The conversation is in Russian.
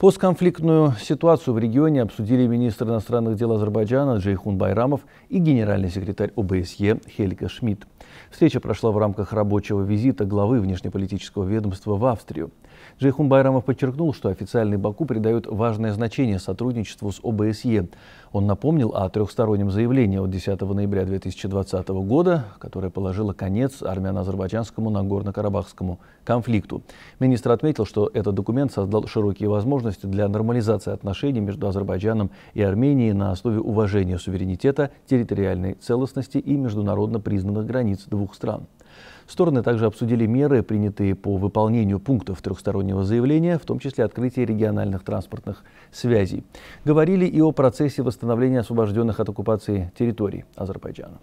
Постконфликтную ситуацию в регионе обсудили министр иностранных дел Азербайджана Джейхун Байрамов и генеральный секретарь ОБСЕ Хельга Шмидт. Встреча прошла в рамках рабочего визита главы внешнеполитического ведомства в Австрию. Джейхун Байрамов подчеркнул, что официальный Баку придает важное значение сотрудничеству с ОБСЕ. Он напомнил о трехстороннем заявлении от 10 ноября 2020 года, которое положило конец армяно-азербайджанскому Нагорно-Карабахскому конфликту. Министр отметил, что этот документ создал широкие возможности возможность для нормализации отношений между Азербайджаном и Арменией на основе уважения суверенитета, территориальной целостности и международно признанных границ двух стран. Стороны также обсудили меры, принятые по выполнению пунктов трехстороннего заявления, в том числе открытие региональных транспортных связей. Говорили и о процессе восстановления освобожденных от оккупации территорий Азербайджана.